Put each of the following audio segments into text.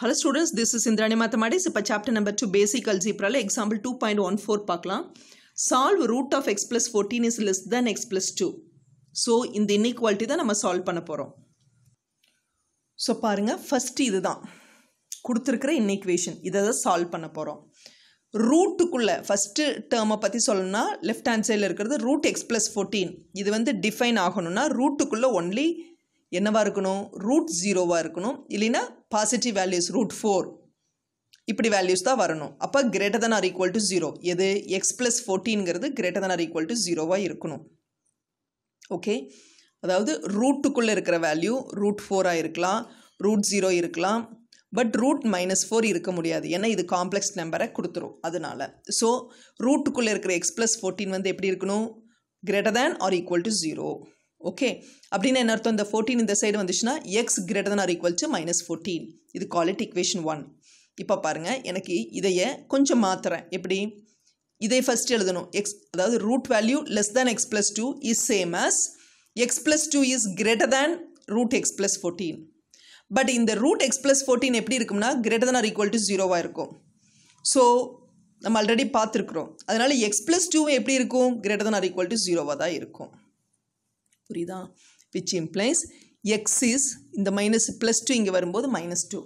Hello students this is Indrani mathematics இப்போ chapter number two basic அல்ஜிப்ராவில் example two point one four பார்க்கலாம் solve root of x plus fourteen is less than x plus two so இந்த inequality தான் நம்ம solve பண்ண போகிறோம் so பாருங்கள் first இது தான் கொடுத்துருக்கிற இன்இக்வேஷன் இதை தான் சால்வ் பண்ண போகிறோம் ரூட்டுக்குள்ளே ஃபஸ்ட்டு டேர்மை பற்றி சொல்லணும்னா லெஃப்ட் ஹேண்ட் சைடில் இருக்கிறது ரூட் எக்ஸ் ப்ளஸ் ஃபோர்டீன் இது வந்து டிஃபைன் ஆகணும்னா ரூட்டுக்குள்ளே ஒன்லி என்னவாக இருக்கணும் ரூட் ஜீரோவாக இருக்கணும் இல்லைன்னா பாசிட்டிவ் வேல்யூஸ் ரூட் ஃபோர் இப்படி வேல்யூஸ் தான் வரணும் அப்போ greater than or equal to zero எது எக்ஸ் ப்ளஸ் ஃபோர்டீன்கிறது greater than or equal to ஜீரோவாக இருக்கணும் ஓகே அதாவது ரூட்டுக்குள்ளே இருக்கிற வேல்யூ ரூட் ஃபோராக இருக்கலாம் ரூட் ஜீரோ இருக்கலாம் பட் ரூட் மைனஸ் ஃபோர் இருக்க முடியாது ஏன்னா இது காம்ப்ளெக்ஸ் நம்பரை கொடுத்துரும் அதனால் ஸோ ரூட்டுக்குள்ளே இருக்கிற எக்ஸ் ப்ளஸ் ஃபோர்டீன் வந்து எப்படி இருக்கணும் greater than or equal to zero okay அப்படின்னு என்ன அர்த்தம் இந்த ஃபோர்டீன் இந்த சைடு வந்துச்சுன்னா x greater than or equal to minus fourteen இது குவாலிட்டி இக்குவேஷன் ஒன் இப்போ பாருங்கள் எனக்கு இதையே கொஞ்சம் மாற்றுறேன் எப்படி இதை ஃபஸ்ட் எழுதணும் எக்ஸ் அதாவது root value less than x plus two is same as x plus two is greater than root x plus fourteen but இந்த ரூட் எக்ஸ் ப்ளஸ் ஃபோர்டீன் எப்படி இருக்கும்னா greater than or equal to ஜீரோவாக இருக்கும் so நம்ம already பார்த்துருக்குறோம் அதனால் X plus two எப்படி இருக்கும் greater than or equal to ஜீரோவாக தான் இருக்கும் புரியுதா விச் இம்ப்ளைஸ் எக்ஸ் இஸ் இந்த மைனஸ் ப்ளஸ் டூ இங்கே வரும்போது minus two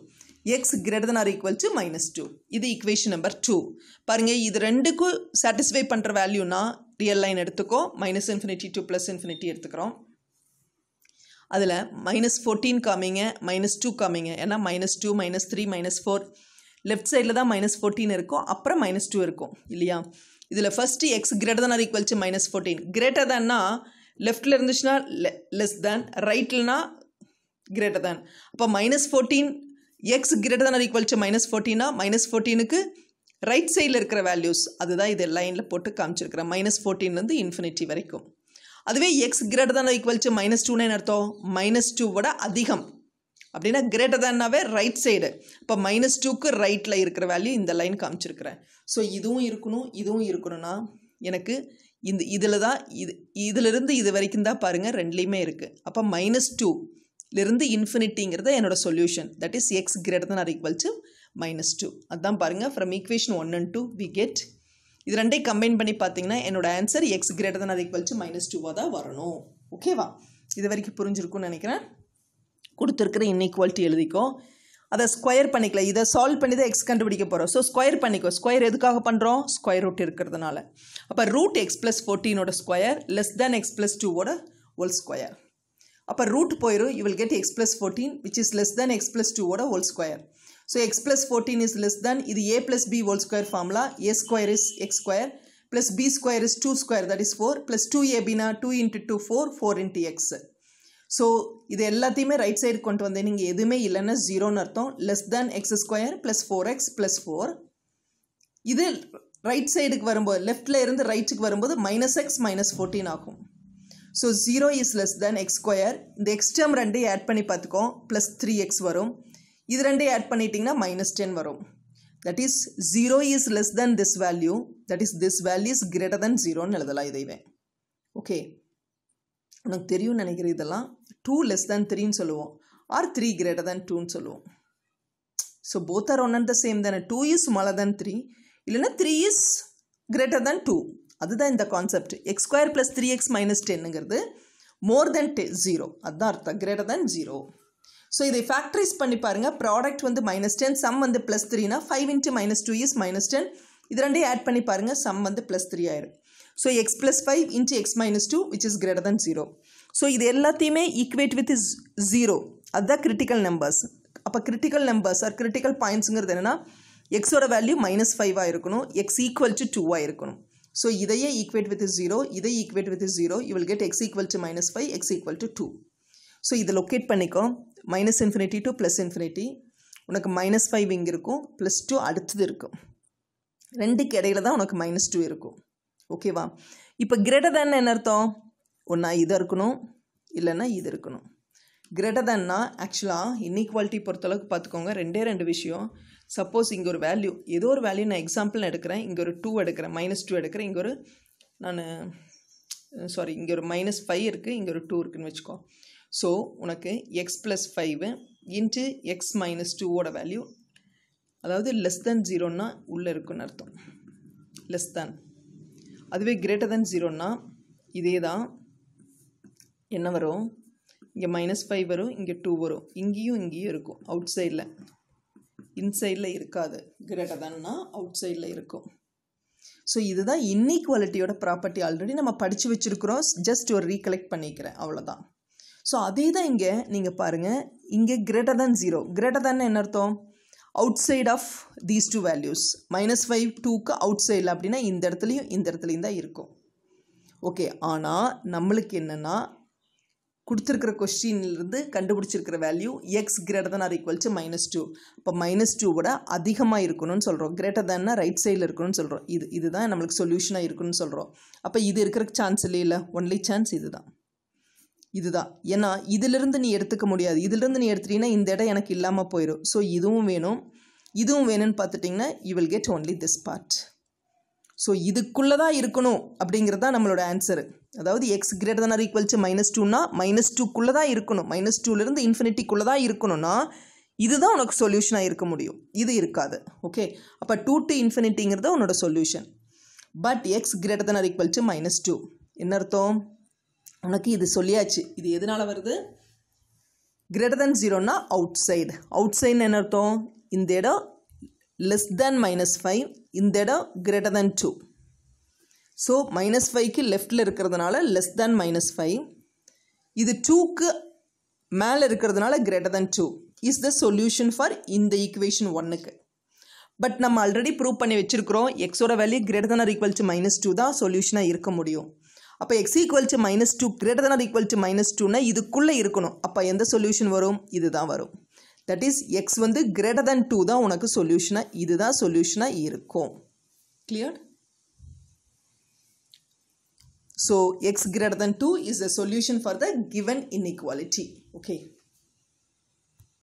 x greater than or equal to minus two இது ஈக்குவேஷன் நம்பர் டூ பாருங்கள் இது ரெண்டுக்கும் சாட்டிஸ்ஃபை பண்ணுற வேல்யூனா ரியல் லைன் எடுத்துக்கோ minus infinity to plus infinity எடுத்துக்கிறோம் அதில் மைனஸ் ஃபோர்டீன் காமிங்க மைனஸ் டூ காமிங்க ஏன்னா minus two minus three minus four left சைடில் தான் மைனஸ் ஃபோர்டீன் இருக்கும் அப்புறம் மைனஸ் டூ இருக்கும் இல்லையா இதில் first x greater than or equal to minus fourteen greater தன்னா லெஃப்டில் இருந்துச்சுன்னா லெஸ் தேன் ரைட்லனா கிரேட்டர் தேன் அப்போ minus fourteen x greater than equal to minus ஃபோர்டீனா மைனஸ் ஃபோர்டீனுக்கு ரைட் சைடில் இருக்கிற வேல்யூஸ் அதுதான் இது லைனில் போட்டு காமிச்சிருக்கிறேன் மைனஸ் ஃபோர்டீன்லேருந்து இன்ஃபினிட்டி வரைக்கும் அதுவே x greater than equal to minus டூன்னு அர்த்தம் மைனஸ் டூவோட அதிகம் அப்படின்னா கிரேட்டர் தான்னாவே ரைட் சைடு இப்போ மைனஸ் டூக்கு ரைட்டில் இருக்கிற வேல்யூ இந்த லைன் காமிச்சிருக்கிறேன் ஸோ இதுவும் இருக்கணும் இதுவும் இருக்கணும்னா எனக்கு இந்த இதில் தான் இது இதிலிருந்து இது வரைக்கும் தான் பாருங்கள் ரெண்டுலேயுமே இருக்குது அப்போ மைனஸ் டூலேருந்து இன்ஃபினிட்டிங்கிறது என்னோடய solution that is x greater than equal to minus two அதுதான் பாருங்கள் from equation one and two we get இது ரெண்டே கம்பைன் பண்ணி பார்த்தீங்கன்னா என்னோட answer x greater than equal to minus டூவாக தான் வரணும் ஓகேவா இது வரைக்கும் புரிஞ்சிருக்கும்னு நினைக்கிறேன் கொடுத்துருக்கிற இன்னைக்குவாலிட்டி எழுதிக்கோ அதை ஸ்கொயர் பண்ணிக்கலாம் இதை சால்வ் பண்ணி தான் எக்ஸ் கண்டுபிடிக்க போகிறோம் ஸோ ஸ்கொயர் பண்ணிக்கோ ஸ்கொயர் எதுக்காக பண்ணுறோம் ஸ்கொயர் ரூட் இருக்கிறதுனால அப்போ ரூட் எக்ஸ் ப்ளஸ் ஃபோர்டீனோட square less than x plus டூவோட ஹோல் ஸ்கொயர் அப்போ ரூட் போயிடும் you will get x plus fourteen which is less than x plus டூவோட whole square so x plus fourteen is less than இது A plus B whole square formula A square is x square plus B square is two square that is four plus two ஏபினா two into two four four into x so இது எல்லாத்தையுமே right side கொண்டு வந்தேன் நீங்கள் எதுவுமே இல்லைன்னா ஜீரோன்னு அர்த்தம் less than x square plus four x plus four இது ரைட் சைடுக்கு வரும்போது லெஃப்டில் இருந்து ரைட்டுக்கு வரும்போது மைனஸ் எக்ஸ் மைனஸ் ஃபோர்டீன் ஆகும் so zero is less than x square இந்த எக்ஸ் டேம் ரெண்டையும் ஆட் பண்ணி பார்த்துக்கோம் ப்ளஸ் த்ரீ எக்ஸ் வரும் இது ரெண்டையும் ஆட் பண்ணிட்டிங்கன்னா மைனஸ் டென் வரும் that is zero is less than this value that is this value is greater than ஜீரோன்னு எழுதலாம் இதைவே ஓகே உனக்கு தெரியும்னு நினைக்கிற இதெல்லாம் டூ லெஸ் தேன் த்ரீன்னு சொல்லுவோம் ஆர் த்ரீ கிரேட்டர் தேன் டூன்னு சொல்லுவோம் so both or one and the same தானே two is smaller than three இல்லைன்னா three is greater than two அதுதான் இந்த concept x square plus three x minus டென்னுங்கிறது more than டெ ஜீரோ அதுதான் அர்த்தம் கிரேட்டர் தேன் ஜீரோ ஸோ இதை factorise பண்ணி பாருங்கள் ப்ராடக்ட் வந்து மைனஸ் டென் சம் வந்து ப்ளஸ் த்ரீனா five into minus two is minus ten இது ரெண்டையும் ஆட் பண்ணி பாருங்கள் சம் வந்து ப்ளஸ் த்ரீ ஆயிரும் so x plus five into x minus two which is greater than zero so இது எல்லாத்தையுமே ஈக்குவேட் வித் இஸ் ஜீரோ அதுதான் கிரிட்டிக்கல் நம்பர்ஸ் அப்போ கிரிட்டிக்கல் நம்பர்ஸ் ஆர் கிரிட்டிக்கல் பாயிண்ட்ஸுங்கிறது என்னென்னா எக்ஸோட வேல்யூ மைனஸ் ஃபைவாக இருக்கணும் எக்ஸ் ஈக்குவல் டு டூவாக இருக்கணும் ஸோ இதையே ஈக்குவேட் வித் ஜீரோ இதை equate with zero you will get x equal to minus five x equal to two so இதை லொக்கேட் பண்ணிக்கோ minus infinity to plus infinity உனக்கு minus five இங்கே இருக்கும் plus two அடுத்தது இருக்கும் ரெண்டுக்கு இடையில தான் உனக்கு மைனஸ் டூ இருக்கும் ஓகேவா இப்போ கிரேட்டர் தேன் என்ன அர்த்தம் ஒன்றா இது இருக்கணும் இல்லைன்னா இது இருக்கணும் கிரேட்டர் தேன்னா ஆக்சுவலாக இன்னிக்வாலிட்டி பொறுத்தளவுக்கு பார்த்துக்கோங்க ரெண்டே ரெண்டு விஷயம் சப்போஸ் இங்கே ஒரு வேல்யூ ஏதோ ஒரு வேல்யூ நான் எக்ஸாம்பிள் எடுக்கிறேன் இங்கே ஒரு டூ எடுக்கிறேன் மைனஸ் டூ எடுக்கிறேன் இங்கே ஒரு நான் சாரி இங்கே ஒரு மைனஸ் ஃபைவ் இருக்குது இங்கே ஒரு டூ இருக்குதுன்னு வச்சுக்கோ ஸோ உனக்கு x plus five into x minus டூவோட வேல்யூ அதாவது லெஸ் தென் ஜீரோன்னா உள்ளே இருக்குன்னு அர்த்தம் லெஸ் தேன் அதுவே கிரேட்டர் தென் ஜீரோன்னா இதே தான் என்ன வரும் இங்கே மைனஸ் ஃபைவ் வரும் இங்கே டூ வரும் இங்கேயும் இங்கேயும் இருக்கும் அவுட் சைடில் இன்சைடில் இருக்காது கிரேட்டர் தான்னா அவுட் சைடில் இருக்கும் ஸோ இதுதான் இன்இக்வாலிட்டியோட ப்ராப்பர்ட்டி ஆல்ரெடி நம்ம படித்து வச்சுருக்குறோம் ஜஸ்ட் ஒரு ரீகலெக்ட் பண்ணிக்கிறேன் அவ்வளோதான் ஸோ அதே தான் இங்கே நீங்கள் பாருங்கள் இங்கே greater than zero greater than என்ன அர்த்தம் outside of these two values minus five டூக்கு அவுட் சைடில் அப்படின்னா இந்த இடத்துலையும் இந்த இடத்துலையும் தான் இருக்கும் ஓகே ஆனால் நம்மளுக்கு என்னென்னா கொடுத்துருக்கிற கொஸ்டின்லேருந்து கண்டுபிடிச்சிருக்கிற value x greater than or equal to minus two இப்போ மைனஸ் விட அதிகமாக இருக்கணும்னு சொல்கிறோம் கிரேட்டர் தான்னா ரைட் சைடில் இருக்கணும்னு சொல்கிறோம் இது இதுதான் நம்மளுக்கு சொல்யூஷனாக இருக்கணும்னு சொல்கிறோம் அப்போ இது இருக்கிற சான்ஸ் இல்லையில ஒன்லி சான்ஸ் இதுதான் இதுதான் ஏன்னா இதிலிருந்து நீ எடுத்துக்க முடியாது இதிலிருந்து நீ எடுத்துட்டீங்கன்னா இந்த இடம் எனக்கு இல்லாமல் போயிடும் ஸோ இதுவும் வேணும் இதுவும் வேணும்னு பார்த்துட்டிங்கன்னா you will get only this part so இதுக்குள்ளே தான் இருக்கணும் அப்படிங்கிறது தான் நம்மளோட ஆன்சரு அதாவது x greater than equal to minus டூனா மைனஸ் டூக்குள்ளே தான் இருக்கணும் மைனஸ் டூலேருந்து இன்ஃபினிட்டிக்குள்ளே தான் இருக்கணும்னா இதுதான் உனக்கு சொல்யூஷனாக இருக்க முடியும் இது இருக்காது ஓகே அப்போ டூ டு இன்ஃபினிட்டிங்கிறது உன்னோட solution but x greater than equal to minus two என்ன அர்த்தம் உனக்கு இது சொல்லியாச்சு இது எதனால் வருது கிரேட்டர் தென் ஜீரோன்னா அவுட் சைடு அவுட் சைடுன்னு என்ன அர்த்தம் இந்த இடம் லெஸ் தேன் மைனஸ் ஃபைவ் இந்த இடம் greater than two so minus ஃபைவ்க்கு லெஃப்டில் இருக்கிறதுனால லெஸ் தேன் மைனஸ் ஃபைவ் இது டூக்கு மேலே இருக்கிறதுனால greater than two is the solution for இந்த ஈக்குவேஷன் ஒன்னுக்கு பட் நம்ம ஆல்ரெடி ப்ரூவ் பண்ணி வச்சுருக்கிறோம் எக்ஸோட value greater than or equal to minus two தான் சொல்யூஷனாக இருக்க முடியும் அப்போ x equal to minus two greater than equal to minus டூனா இதுக்குள்ளே இருக்கணும் அப்போ எந்த சொல்யூஷன் வரும் இது தான் வரும் தட் இஸ் எக்ஸ் வந்து கிரேட்டர் தன் டூ தான் உனக்கு சொல்யூஷனாக இதுதான் சொல்யூஷனாக இருக்கும் clear So x greater than 2 is the solution for the given inequality. Okay.